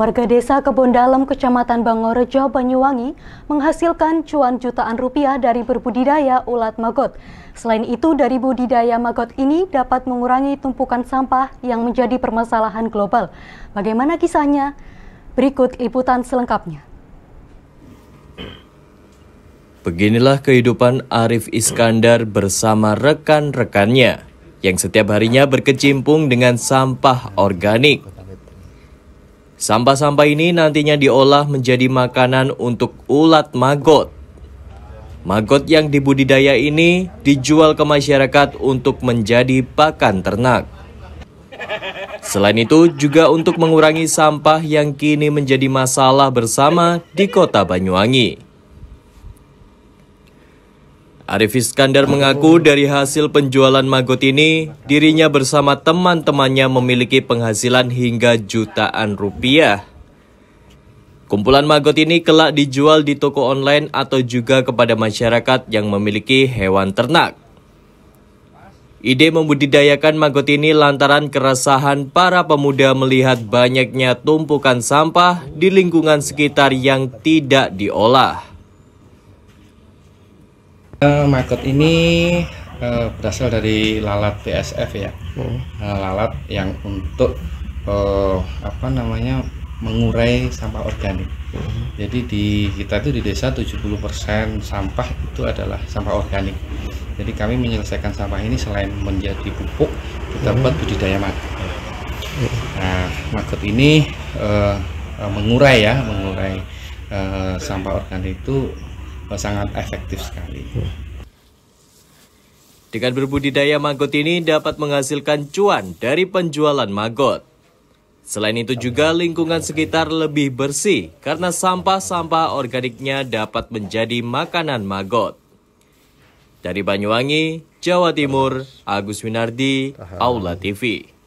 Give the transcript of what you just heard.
Warga desa Kebon Dalam, Kecamatan Bangorejo, Banyuwangi, menghasilkan cuan jutaan rupiah dari berbudidaya ulat magot. Selain itu, dari budidaya magot ini dapat mengurangi tumpukan sampah yang menjadi permasalahan global. Bagaimana kisahnya? Berikut liputan selengkapnya. Beginilah kehidupan Arif Iskandar bersama rekan-rekannya yang setiap harinya berkecimpung dengan sampah organik. Sampah-sampah ini nantinya diolah menjadi makanan untuk ulat maggot. Maggot yang dibudidaya ini dijual ke masyarakat untuk menjadi pakan ternak. Selain itu, juga untuk mengurangi sampah yang kini menjadi masalah bersama di kota Banyuwangi. Arif Iskandar mengaku dari hasil penjualan magot ini, dirinya bersama teman-temannya memiliki penghasilan hingga jutaan rupiah. Kumpulan magot ini kelak dijual di toko online atau juga kepada masyarakat yang memiliki hewan ternak. Ide membudidayakan magot ini lantaran keresahan para pemuda melihat banyaknya tumpukan sampah di lingkungan sekitar yang tidak diolah. Uh, eh, maggot ini uh, berasal dari lalat PSF ya, hmm. uh, lalat yang untuk uh, apa namanya mengurai sampah organik. Hmm. Jadi di kita itu di desa 70% sampah itu adalah sampah organik. Jadi kami menyelesaikan sampah ini selain menjadi pupuk, kita hmm. buat budidaya maggot. Hmm. Nah, maggot ini uh, mengurai ya, mengurai uh, sampah organik itu sangat efektif sekali. Dengan berbudidaya magot ini dapat menghasilkan cuan dari penjualan magot. Selain itu juga lingkungan sekitar lebih bersih karena sampah-sampah organiknya dapat menjadi makanan magot. Dari Banyuwangi, Jawa Timur, Agus Winardi, Aula TV.